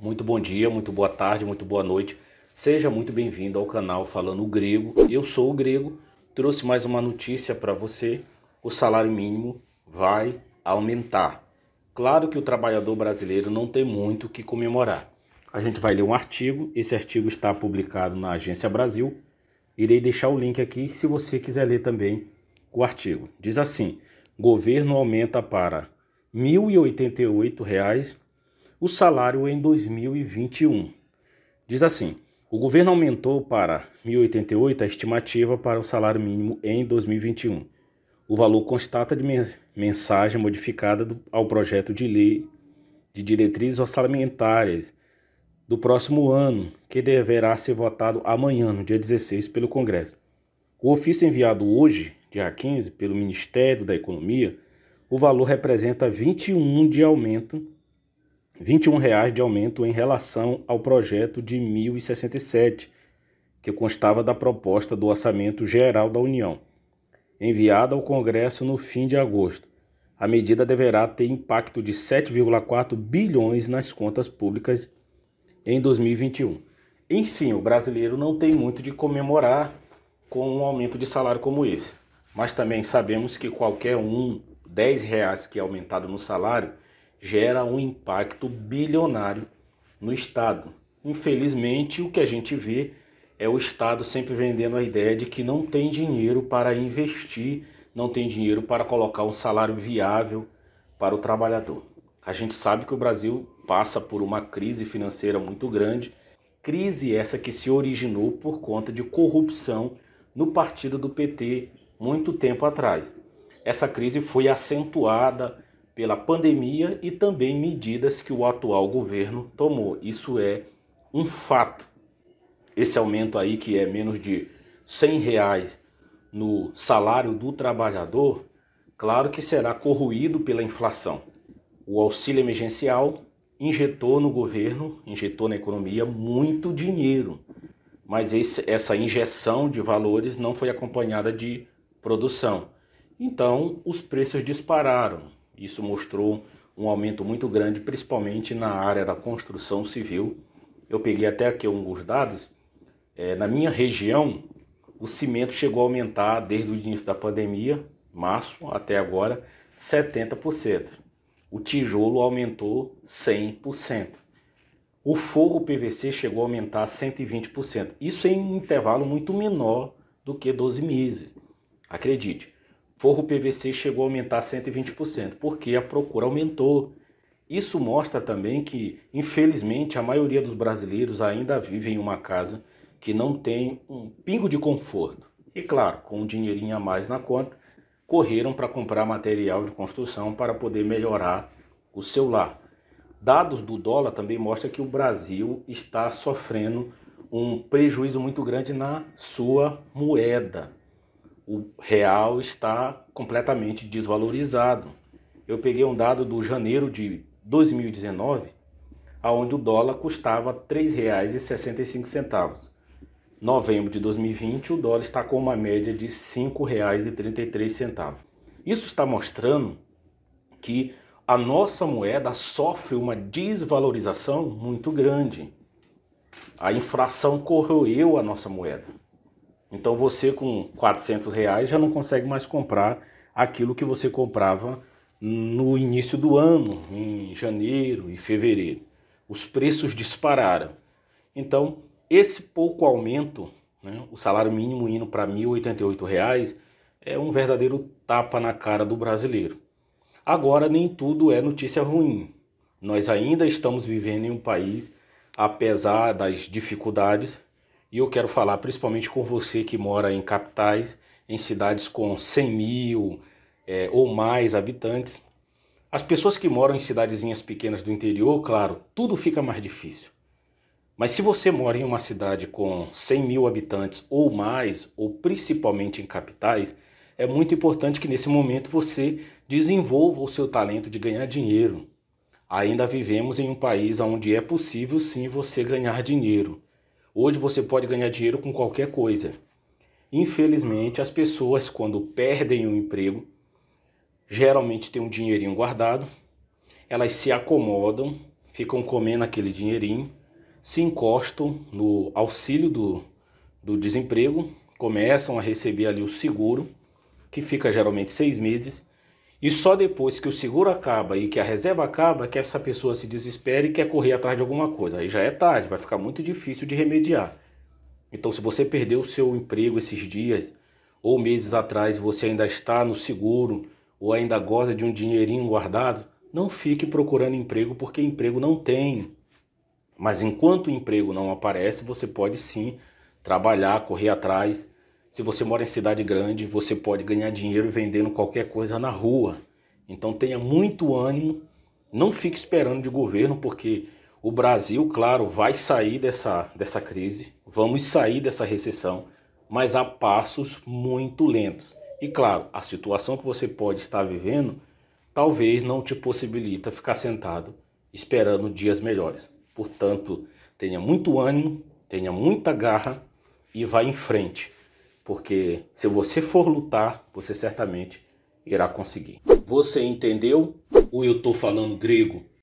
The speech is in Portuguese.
Muito bom dia, muito boa tarde, muito boa noite. Seja muito bem-vindo ao canal Falando Grego. Eu sou o Grego, trouxe mais uma notícia para você. O salário mínimo vai aumentar. Claro que o trabalhador brasileiro não tem muito o que comemorar. A gente vai ler um artigo, esse artigo está publicado na Agência Brasil. Irei deixar o link aqui se você quiser ler também o artigo. Diz assim: governo aumenta para R$ 1.088 o salário em 2021. Diz assim: o governo aumentou para 1.088 a estimativa para o salário mínimo em 2021. O valor constata de mensagem modificada do, ao projeto de lei de diretrizes orçamentárias do próximo ano, que deverá ser votado amanhã, no dia 16, pelo Congresso. O ofício enviado hoje, dia 15, pelo Ministério da Economia, o valor representa 21 de aumento R$ 21,00 de aumento em relação ao projeto de 1067, que constava da proposta do Orçamento Geral da União, enviada ao Congresso no fim de agosto. A medida deverá ter impacto de 7,4 bilhões nas contas públicas em 2021. Enfim, o brasileiro não tem muito de comemorar com um aumento de salário como esse. Mas também sabemos que qualquer um, 10 reais que é aumentado no salário, gera um impacto bilionário no Estado. Infelizmente, o que a gente vê é o Estado sempre vendendo a ideia de que não tem dinheiro para investir, não tem dinheiro para colocar um salário viável para o trabalhador. A gente sabe que o Brasil passa por uma crise financeira muito grande, crise essa que se originou por conta de corrupção no partido do PT muito tempo atrás. Essa crise foi acentuada pela pandemia e também medidas que o atual governo tomou. Isso é um fato. Esse aumento aí que é menos de 100 reais no salário do trabalhador, claro que será corroído pela inflação. O auxílio emergencial injetou no governo, injetou na economia muito dinheiro, mas esse, essa injeção de valores não foi acompanhada de produção. Então, os preços dispararam. Isso mostrou um aumento muito grande, principalmente na área da construção civil. Eu peguei até aqui alguns dados. É, na minha região, o cimento chegou a aumentar desde o início da pandemia, março até agora, 70%. O tijolo aumentou 100%. O forro PVC chegou a aumentar 120%. Isso em um intervalo muito menor do que 12 meses. Acredite, forro PVC chegou a aumentar 120%, porque a procura aumentou. Isso mostra também que, infelizmente, a maioria dos brasileiros ainda vive em uma casa que não tem um pingo de conforto. E claro, com um dinheirinho a mais na conta, correram para comprar material de construção para poder melhorar o seu lar. Dados do dólar também mostram que o Brasil está sofrendo um prejuízo muito grande na sua moeda o real está completamente desvalorizado. Eu peguei um dado do janeiro de 2019, aonde o dólar custava R$ 3,65. Novembro de 2020, o dólar está com uma média de R$ 5,33. Isso está mostrando que a nossa moeda sofre uma desvalorização muito grande. A inflação corroeu a nossa moeda. Então você com 400 reais já não consegue mais comprar aquilo que você comprava no início do ano, em janeiro e fevereiro. Os preços dispararam. Então esse pouco aumento, né, o salário mínimo indo para R$ 1.088, é um verdadeiro tapa na cara do brasileiro. Agora nem tudo é notícia ruim. Nós ainda estamos vivendo em um país, apesar das dificuldades, e eu quero falar principalmente com você que mora em capitais, em cidades com 100 mil é, ou mais habitantes. As pessoas que moram em cidadezinhas pequenas do interior, claro, tudo fica mais difícil. Mas se você mora em uma cidade com 100 mil habitantes ou mais, ou principalmente em capitais, é muito importante que nesse momento você desenvolva o seu talento de ganhar dinheiro. Ainda vivemos em um país onde é possível sim você ganhar dinheiro. Hoje você pode ganhar dinheiro com qualquer coisa. Infelizmente, as pessoas, quando perdem o um emprego, geralmente têm um dinheirinho guardado, elas se acomodam, ficam comendo aquele dinheirinho, se encostam no auxílio do, do desemprego, começam a receber ali o seguro, que fica geralmente seis meses, e só depois que o seguro acaba e que a reserva acaba que essa pessoa se desespera e quer correr atrás de alguma coisa. Aí já é tarde, vai ficar muito difícil de remediar. Então, se você perdeu o seu emprego esses dias ou meses atrás, você ainda está no seguro ou ainda goza de um dinheirinho guardado, não fique procurando emprego porque emprego não tem. Mas enquanto o emprego não aparece, você pode sim trabalhar, correr atrás se você mora em cidade grande, você pode ganhar dinheiro vendendo qualquer coisa na rua. Então tenha muito ânimo, não fique esperando de governo, porque o Brasil, claro, vai sair dessa, dessa crise, vamos sair dessa recessão, mas a passos muito lentos. E claro, a situação que você pode estar vivendo talvez não te possibilita ficar sentado esperando dias melhores. Portanto, tenha muito ânimo, tenha muita garra e vá em frente porque se você for lutar, você certamente irá conseguir. Você entendeu? Ou eu estou falando grego?